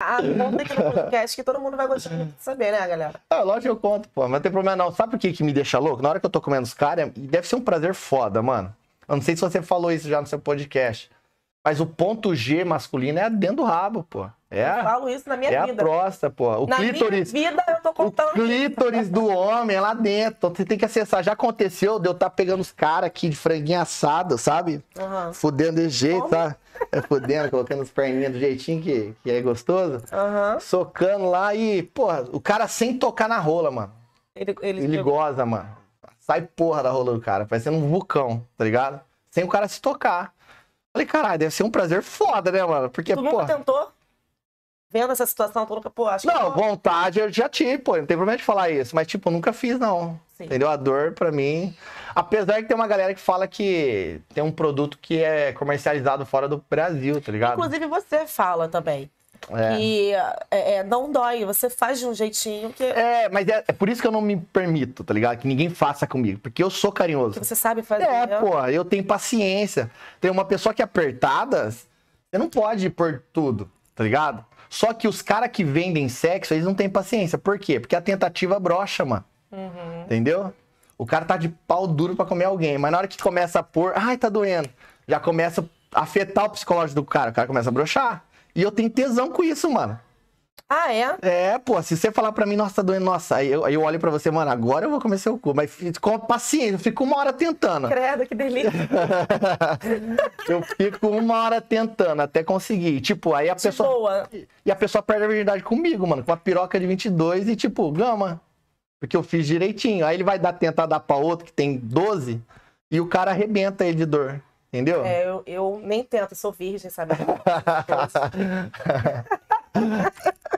a ah, podcast que todo mundo vai gostar de saber, né, galera? Ah, lógico que eu conto, pô. Mas não tem problema não. Sabe por que, que me deixa louco? Na hora que eu tô comendo os caras, é, deve ser um prazer foda, mano. Eu não sei se você falou isso já no seu podcast. Mas o ponto G masculino é dentro do rabo, pô. É eu falo isso na minha é vida. É a próstata, pô. O na clítoris. Minha vida eu tô contando. O clítoris do homem é lá dentro. Então, você tem que acessar. Já aconteceu de eu estar tá pegando os caras aqui de franguinho assado, sabe? Uhum. Fudendo de jeito, tá? fudendo, colocando as perninhas do jeitinho que, que é gostoso. Uhum. Socando lá e, porra, o cara sem tocar na rola, mano. Ele, ele, ele goza, mano. Sai porra da rola do cara, parecendo um vulcão, tá ligado? Sem o cara se tocar. Falei, caralho, deve ser um prazer foda, né, mano? Porque, tu porra... nunca tentou? Vendo essa situação, tu nunca, pô, acho não, que... Não, vontade eu já tive, pô, não tem problema de falar isso. Mas, tipo, nunca fiz, não. Sim. Entendeu? A dor, pra mim... Apesar que tem uma galera que fala que tem um produto que é comercializado fora do Brasil, tá ligado? Inclusive você fala também. É. E é, é, não dói, você faz de um jeitinho que. É, mas é, é, por isso que eu não me permito, tá ligado? Que ninguém faça comigo, porque eu sou carinhoso. você sabe fazer. É, né? pô, eu tenho paciência. Tem uma pessoa que é apertada, você não pode pôr tudo, tá ligado? Só que os caras que vendem sexo, eles não têm paciência. Por quê? Porque a tentativa brocha, mano. Uhum. Entendeu? O cara tá de pau duro para comer alguém, mas na hora que começa a pôr, ai, tá doendo, já começa a afetar o psicológico do cara, o cara começa a brochar. E eu tenho tesão com isso, mano. Ah, é? É, pô, se você falar pra mim, nossa, tá doendo, nossa, aí eu, aí eu olho pra você, mano, agora eu vou comer seu cu. Mas com paciência, eu fico uma hora tentando. Credo, que delícia. eu fico uma hora tentando até conseguir. Tipo, aí a De pessoa. Boa. E a pessoa perde a virgindade comigo, mano, com a piroca de 22 e tipo, gama. Porque eu fiz direitinho. Aí ele vai dar, tentar dar pra outro que tem 12 e o cara arrebenta ele de dor. Entendeu? É, eu, eu nem tento, sou virgem, sabe?